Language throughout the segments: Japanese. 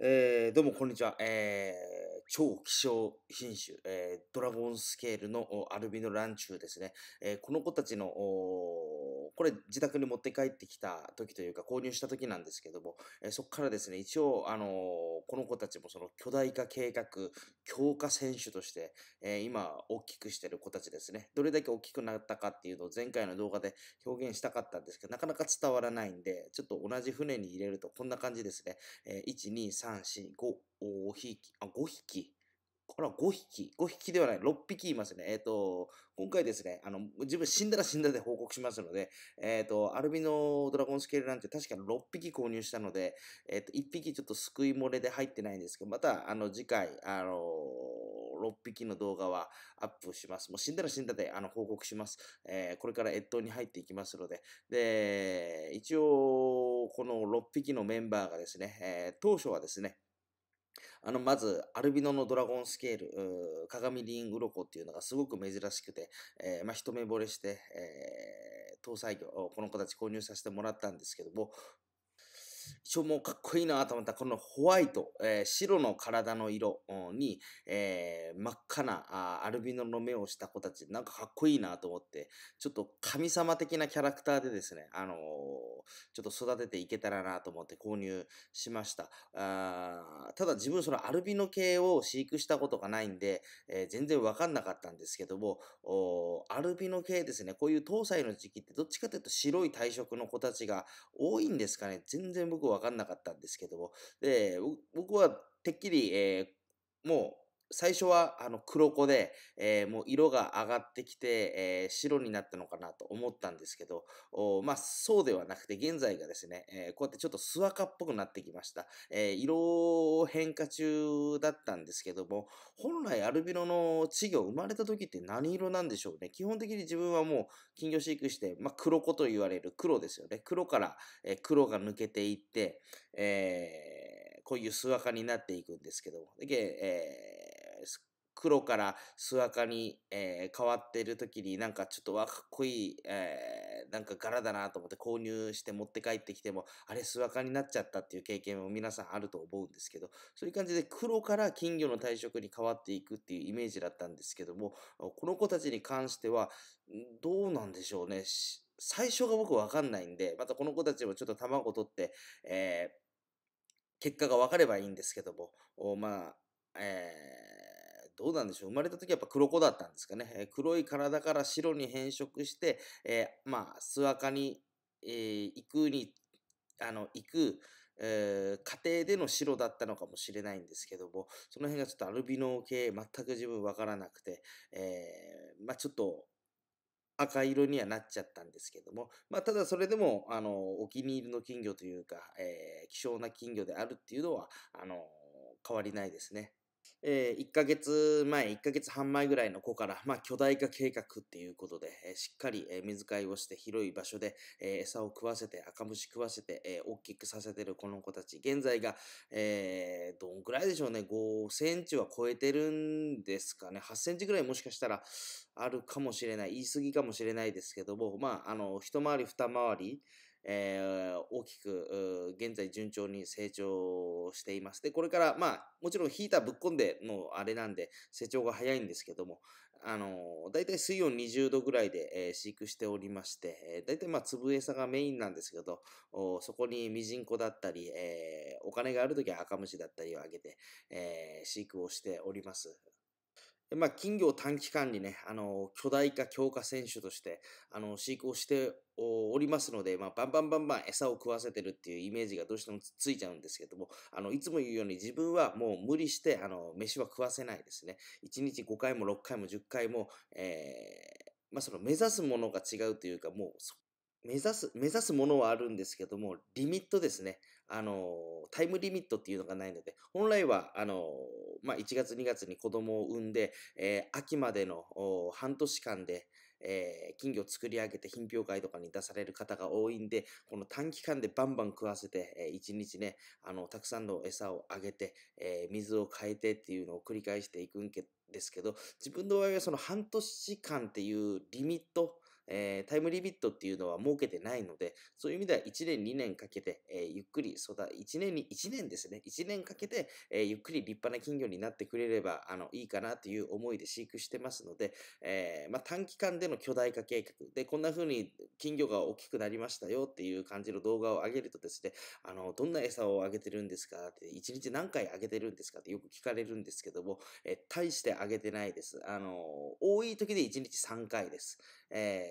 えー、どうもこんにちは。えー超希少品種、えドラゴンスケールのアルビノランチューですね。えこの子たちの、これ自宅に持って帰ってきた時というか購入した時なんですけども、えそこからですね、一応、あのこの子たちもその巨大化計画強化選手として、え今大きくしてる子たちですね、どれだけ大きくなったかっていうのを前回の動画で表現したかったんですけど、なかなか伝わらないんで、ちょっと同じ船に入れるとこんな感じですね、えー、1、2、3、4、5、5匹、あ、5匹。これは5匹、5匹ではない、6匹いますね。えっ、ー、と、今回ですね、あの、自分死んだら死んだで報告しますので、えっ、ー、と、アルビのドラゴンスケールなんて確か6匹購入したので、えっ、ー、と、1匹ちょっと救い漏れで入ってないんですけど、また、あの、次回、あの6匹の動画はアップします。もう死んだら死んだであの報告します。えー、これから越冬に入っていきますので。で、一応、この6匹のメンバーがですね、えー、当初はですね、あの、まず、アルビノのドラゴンスケール、鏡リングロコっていうのがすごく珍しくて、えー、まあ、一目惚れして、えー、搭載魚、この子たち購入させてもらったんですけども、一応もうかっこいいなと思ったこのホワイト、えー、白の体の色に、えー、真っ赤なあアルビノの目をした子たち、なんかかっこいいなと思って、ちょっと神様的なキャラクターでですね、あのー、ちょっと育てていけたらなと思って購入しました。あただ自分そのアルビノ系を飼育したことがないんで、えー、全然わかんなかったんですけども、アルビノ系ですね、こういう東西の時期ってどっちかというと白い体色の子たちが多いんですかね、全然僕は分かんなかったんですけども、で、僕はてっきり、えー、もう最初はあの黒子で、えー、もう色が上がってきて、えー、白になったのかなと思ったんですけど、おまあ、そうではなくて、現在がですね、えー、こうやってちょっと諏訪カっぽくなってきました。え色変化中だったんですけども、本来アルビノの稚魚生まれた時って何色なんでしょうね。基本的に自分はもう金魚飼育して、まあ、黒子と言われる黒ですよね。黒から、え黒が抜けていって、えこういう諏訪カになっていくんですけども。で、えー黒から素赤に、えー、変わってる時になんかちょっとわかっこいい、えー、なんか柄だなと思って購入して持って帰ってきてもあれ素赤になっちゃったっていう経験も皆さんあると思うんですけどそういう感じで黒から金魚の体色に変わっていくっていうイメージだったんですけどもこの子たちに関してはどうなんでしょうね最初が僕わかんないんでまたこの子たちもちょっと卵取って、えー、結果が分かればいいんですけども、まあ、えーどうなんでしょう。生まれた時はやっぱ黒子だったんですかね。えー、黒い体から白に変色して、えー、まあ、巣垢に、えー、行くに、あの、行く、えー、家庭での白だったのかもしれないんですけども、その辺がちょっとアルビノ系全く自分わからなくて、えー、まあちょっと赤色にはなっちゃったんですけども、まあただそれでも、あの、お気に入りの金魚というか、えー、希少な金魚であるっていうのは、あの、変わりないですね。えー、1ヶ月前、1ヶ月半前ぐらいの子から、まあ、巨大化計画っていうことで、えー、しっかり、えー、水替えをして広い場所で、えー、餌を食わせて、赤虫食わせて、えー、大きくさせてるこの子たち、現在が、えー、どんくらいでしょうね、5センチは超えてるんですかね、8センチぐらいもしかしたらあるかもしれない、言い過ぎかもしれないですけども、まあ、あの、一回り二回り、えー、大きく、現在順調に成長しています。で、これから、まあ、もちろんヒーターぶっ込んでのあれなんで、成長が早いんですけども、あのー、大体水温20度ぐらいで、えー、飼育しておりまして、えー、大体まあ、つぶえさがメインなんですけど、そこにミジンコだったり、えー、お金があるときは赤虫だったりをあげて、えー、飼育をしております。で、まあ、金魚を短期間にね、あの、巨大化強化選手として、あの、飼育をしておりますので、まあ、バンバンバンバン餌を食わせてるっていうイメージがどうしてもついちゃうんですけども、あの、いつも言うように自分はもう無理して、あの、飯は食わせないですね。1日5回も6回も10回も、えー、まあ、その目指すものが違うというか、もう目指す、目指すものはあるんですけども、リミットですね。あの、タイムリミットっていうのがないので、本来は、あの、まあ、1月2月に子供を産んで、えー、秋までの半年間で、えー、金魚を作り上げて品評会とかに出される方が多いんで、この短期間でバンバン食わせて、えー、1日ね、あの、たくさんの餌をあげて、えー、水を変えてっていうのを繰り返していくんですけど、自分の場合はその半年間っていうリミット、えー、タイムリミットっていうのは設けてないので、そういう意味では1年2年かけて、えー、ゆっくり育、1年に、1年ですね、1年かけて、えー、ゆっくり立派な金魚になってくれれば、あの、いいかなという思いで飼育してますので、えまあ、短期間での巨大化計画で、こんな風に金魚が大きくなりましたよっていう感じの動画を上げるとですね、あの、どんな餌をあげてるんですかって、1日何回あげてるんですかってよく聞かれるんですけども、え大してあげてないです。あの、多い時で1日3回です。え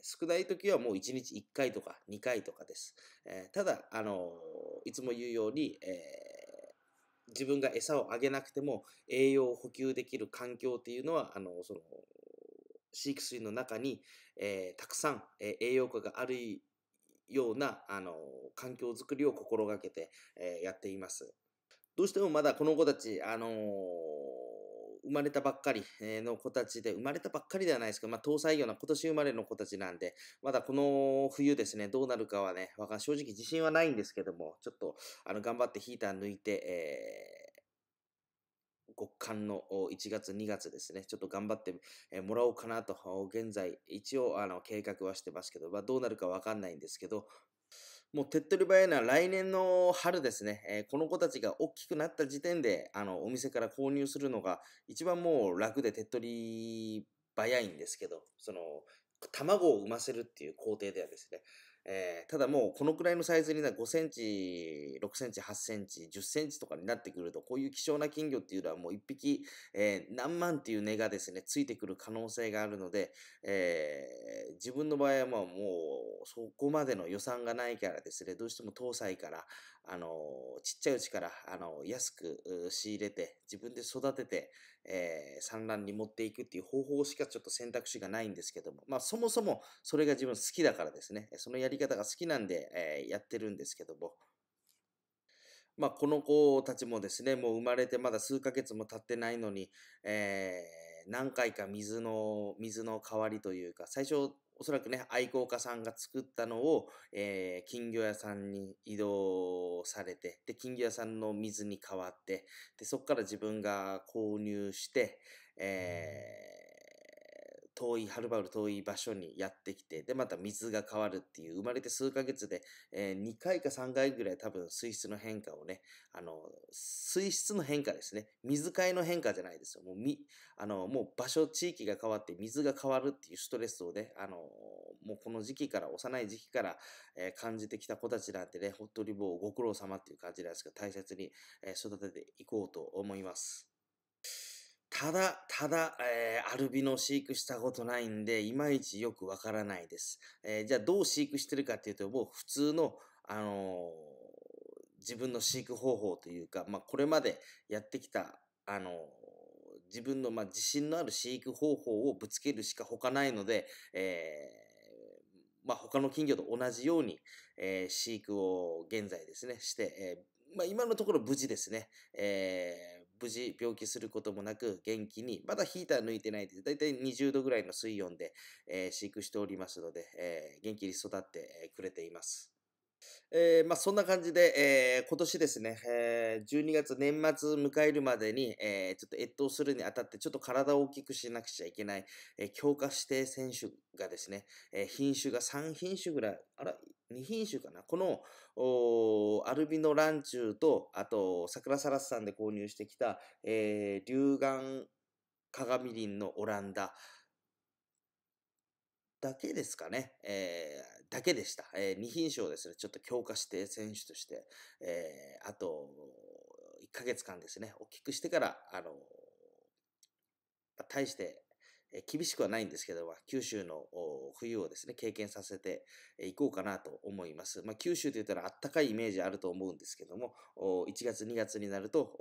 ー、少ない時はもう1日1回とか2回とかです。えー、ただ、あのー、いつも言うように、え自分が餌をあげなくても栄養を補給できる環境っていうのは、あのその、飼育水の中に、えたくさん、え栄養価があるような、あの環境づくりを心がけて、えやっています。どうしてもまだこの子たち、あの生まれたばっかりの子たちで、生まれたばっかりではないですけど、まあ、搭載業の今年生まれの子たちなんで、まだこの冬ですね、どうなるかはね、正直自信はないんですけども、ちょっと、あの、頑張ってヒーター抜いて、えー、極寒の1月、2月ですね、ちょっと頑張ってもらおうかなと、現在、一応、あの、計画はしてますけど、まあ、どうなるかわかんないんですけど、もう手っ取り早いのは来年の春ですね、えー、この子たちが大きくなった時点で、あの、お店から購入するのが一番もう楽で手っ取り早いんですけど、その、卵を産ませるっていう工程ではですね、えー、ただもうこのくらいのサイズにな5センチ、6センチ、8センチ、10センチとかになってくると、こういう希少な金魚っていうのはもう1匹、えー、何万っていう値がですね、ついてくる可能性があるので、えー、自分の場合はまあもうそこまでの予算がないからですね、どうしても東西から、あのちっちゃいうちから、あの安く仕入れて、自分で育てて、えー、産卵に持っていくっていう方法しかちょっと選択肢がないんですけども、まあ、そもそもそれが自分好きだからですね、そのやり方が好きなんで、えー、やってるんですけども、まあ、この子たちもですね、もう生まれてまだ数ヶ月も経ってないのに、えー、何回か水の、水の代わりというか、最初おそらくね、愛好家さんが作ったのを、えー、金魚屋さんに移動されて、で、金魚屋さんの水に変わって、で、そこから自分が購入して、えー遠い、はるばる遠い場所にやってきて、で、また水が変わるっていう、生まれて数ヶ月で、えー、2回か3回ぐらい多分水質の変化をね、あの、水質の変化ですね。水替えの変化じゃないですよ。もうみ、あの、もう場所、地域が変わって水が変わるっていうストレスをね、あの、もうこの時期から、幼い時期から、えー、感じてきた子たちなんてね、ほっとり棒ご苦労様っていう感じなんですけど、大切に、えー、育てていこうと思います。ただ、ただ、えー、アルビノを飼育したことないんで、いまいちよくわからないです。えー、じゃあどう飼育してるかっていうと、もう普通の、あのー、自分の飼育方法というか、まあ、これまでやってきた、あの自分の、まあ、自信のある飼育方法をぶつけるしか他ないので、えまあ、他の金魚と同じように、えー、飼育を現在ですね、して、えー、まあ、今のところ無事ですね、え無事病気することもなく元気に、まだヒーター抜いてないです。だいたい20度ぐらいの水温で、えー、飼育しておりますので、えー、元気に育ってくれています。えー、まあ、そんな感じで、えー、今年ですね、えー、12月年末迎えるまでに、えちょっと越冬するにあたって、ちょっと体を大きくしなくちゃいけない、え強化指定選手がですね、え品種が3品種ぐらい、あら、2品種かな。この、アルビノランチューと、あと、桜サラスさんで購入してきた、えー、龍眼鏡林のオランダだけですかね。えー、だけでした。えー、2品種をですね、ちょっと強化して選手として、えー、あと、1ヶ月間ですね、大きくしてから、あのー、大して厳しくはないんですけど九州の冬をですね、経験させていこうかなと思います。まあ、九州と言ったらあったかいイメージあると思うんですけども、1月2月になると、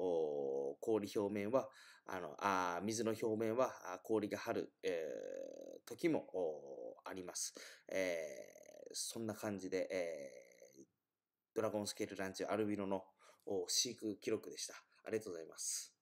氷表面は、あの、あ水の表面は氷が張る、えー、時もあります。えー、そんな感じで、えー、ドラゴンスケールランチアルビノの飼育記録でした。ありがとうございます。